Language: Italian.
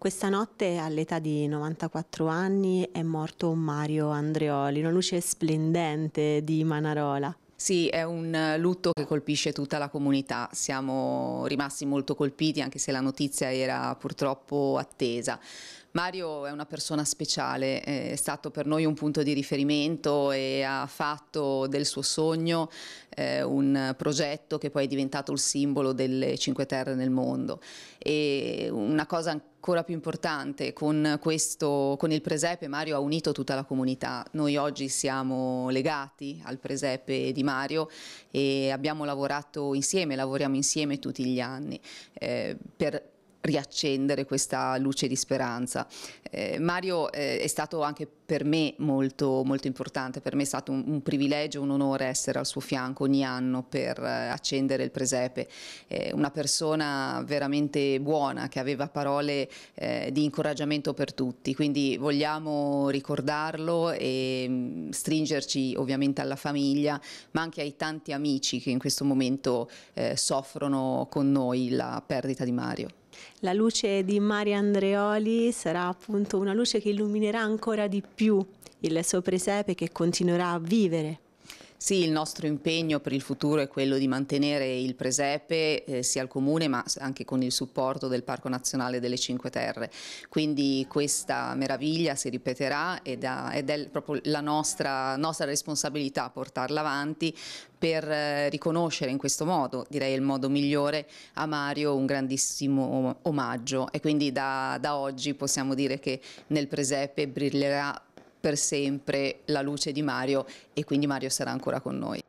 Questa notte all'età di 94 anni è morto Mario Andreoli, una luce splendente di Manarola. Sì, è un lutto che colpisce tutta la comunità, siamo rimasti molto colpiti anche se la notizia era purtroppo attesa. Mario è una persona speciale, è stato per noi un punto di riferimento e ha fatto del suo sogno eh, un progetto che poi è diventato il simbolo delle Cinque Terre nel mondo. E una cosa ancora più importante, con, questo, con il presepe Mario ha unito tutta la comunità. Noi oggi siamo legati al presepe di Mario e abbiamo lavorato insieme, lavoriamo insieme tutti gli anni eh, per riaccendere questa luce di speranza. Eh, Mario eh, è stato anche per me molto, molto importante, per me è stato un, un privilegio, un onore essere al suo fianco ogni anno per eh, accendere il presepe, una persona veramente buona che aveva parole eh, di incoraggiamento per tutti, quindi vogliamo ricordarlo e mh, mm, stringerci ovviamente alla famiglia, ma anche ai tanti amici che in questo momento eh, soffrono con noi la perdita di Mario. La luce di Maria Andreoli sarà appunto una luce che illuminerà ancora di più il suo presepe che continuerà a vivere sì, il nostro impegno per il futuro è quello di mantenere il presepe eh, sia al comune ma anche con il supporto del Parco Nazionale delle Cinque Terre. Quindi questa meraviglia si ripeterà ed, ha, ed è proprio la nostra, nostra responsabilità portarla avanti per eh, riconoscere in questo modo, direi il modo migliore, a Mario un grandissimo omaggio e quindi da, da oggi possiamo dire che nel presepe brillerà per sempre la luce di Mario e quindi Mario sarà ancora con noi.